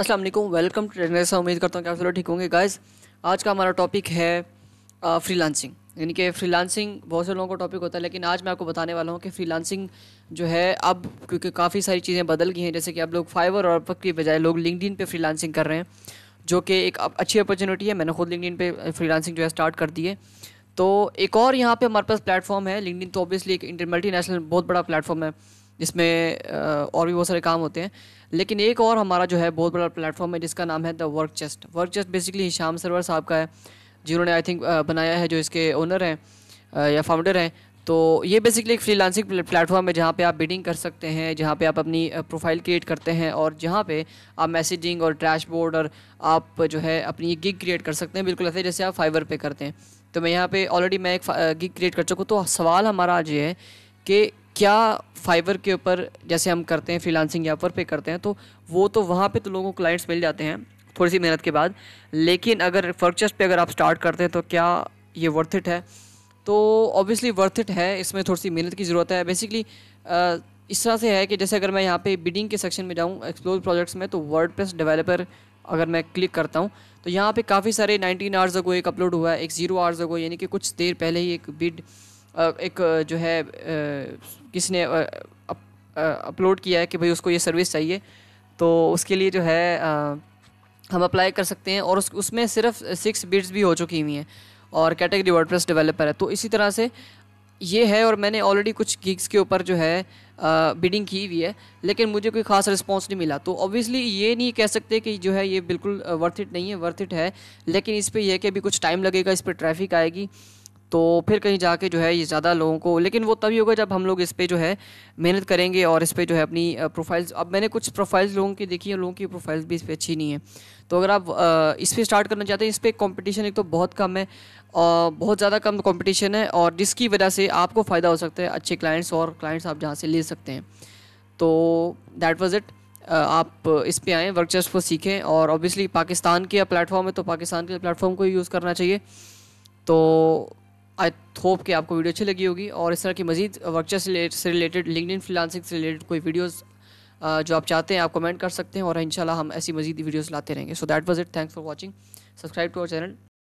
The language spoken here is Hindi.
असलम वेलकम टू टेक्नर उम्मीद करता हूँ कि आप सब ठीक होंगे गाइस आज का हमारा टॉपिक है फ्री लांसिंग यानी कि फ्री लांसिंग बहुत से लोगों का टॉपिक होता है लेकिन आज मैं आपको बताने वाला हूँ कि फ्री लांसिंग जो है अब क्योंकि काफ़ी सारी चीज़ें बदल गई हैं जैसे कि अब लोग फाइवर और अपक की बजाय लोग लिंकडिन फ्री लांसिंग कर रहे हैं जो कि एक अच्छी अपॉर्चुनिटी है मैंने खुद पर पे लांसिंग जो है स्टार्ट कर दी है तो एक और यहाँ पर हमारे पास प्लेटफॉर्म है इन तो ऑब्वियसली एक इंटर मल्टी बहुत बड़ा प्लेटफॉर्म है जिसमें और भी बहुत सारे काम होते हैं लेकिन एक और हमारा जो है बहुत बड़ा प्लेटफॉर्म है जिसका नाम है the work chest work chest basically Hisham Sarwar साहब का है जिन्होंने आई थिंक बनाया है जो इसके ओनर हैं या फाउंडर हैं तो ये बेसिकली एक फ्रीलांसिंग प्लेटफॉर्म है जहाँ पे आप बिडिंग कर सकते हैं जहाँ पे आप अपनी प्रोफाइल क्रिएट करते हैं और जहाँ पे आप मैसेजिंग और डैशबोर्ड और आप जो है अपनी गिग क्रिएट कर सकते हैं बिल्कुल ऐसे जैसे आप फाइवर पे करते हैं तो मैं यहाँ पे ऑलरेडी मैं एक गिग क्रिएट कर चुका हूँ तो सवाल हमारा आज ये है कि क्या फ़ाइबर के ऊपर जैसे हम करते हैं फ्रीलांसिंग या ऊपर पे करते हैं तो वो तो वहाँ पे तो लोगों को क्लाइंट्स मिल जाते हैं थोड़ी सी मेहनत के बाद लेकिन अगर फर्कचस्ट पे अगर आप स्टार्ट करते हैं तो क्या ये वर्थ इट है तो ऑब्वियसली वर्थ इट है इसमें थोड़ी सी मेहनत की ज़रूरत है बेसिकली इस तरह से है कि जैसे अगर मैं यहाँ पे बिडिंग के सेक्शन में जाऊँ एक्सप्लोर प्रोजेक्ट्स में तो वर्ड डेवलपर अगर मैं क्लिक करता हूँ तो यहाँ पे काफ़ी सारे 19 आवर्स अगो एक अपलोड हुआ है एक ज़ीरो आवर्स अगो यानी कि कुछ देर पहले ही एक बिड एक जो है किसी ने अपलोड किया है कि भाई उसको ये सर्विस चाहिए तो उसके लिए जो है हम अप्लाई कर सकते हैं और उस उसमें सिर्फ सिक्स बिट्स भी हो चुकी हुई हैं और कैटेगरी वर्ड प्रेस डेवलपर है तो इसी तरह से ये है और मैंने ऑलरेडी कुछ गिग्स के ऊपर जो है बिडिंग की हुई है लेकिन मुझे कोई खास रिस्पांस नहीं मिला तो ऑब्वियसली ये नहीं कह सकते कि जो है ये बिल्कुल वर्थ इट नहीं है वर्थ इट है लेकिन इस पर यह कि अभी कुछ टाइम लगेगा इस पर ट्रैफिक आएगी तो फिर कहीं जाके जो है ये ज़्यादा लोगों को लेकिन वो तभी होगा जब हम लोग इस पर जो है मेहनत करेंगे और इस पर जो है अपनी प्रोफाइल्स अब मैंने कुछ प्रोफाइल्स लोगों की देखी है लोगों की प्रोफाइल्स भी इस पर अच्छी नहीं है तो अगर आप इस पर स्टार्ट करना चाहते हैं इस पर कॉम्पिटिशन एक तो बहुत कम है और बहुत ज़्यादा कम कॉम्पिटिशन है और जिसकी वजह से आपको फ़ायदा हो सकता है अच्छे क्लाइंट्स और क्लाइंट्स आप जहाँ से ले सकते हैं तो दैट वॉज इट आप इस पर आएँ वर्कचर्स को सीखें और ऑब्वियसली पाकिस्तान के प्लेटफॉर्म है तो पाकिस्तान के प्लेटफॉर्म को यूज़ करना चाहिए तो आई होप कि आपको वीडियो अच्छी लगी होगी और इस तरह की मजीद वर्कचर से रिलेटेड लिंकड इन फ्रीलांसिंग से रिलेटेड कोई वीडियोस uh, जो आप चाहते हैं आप कमेंट कर सकते हैं और इंशाल्लाह हम ऐसी मजीद वीडियोस लाते रहेंगे so that was it thanks for watching subscribe to our channel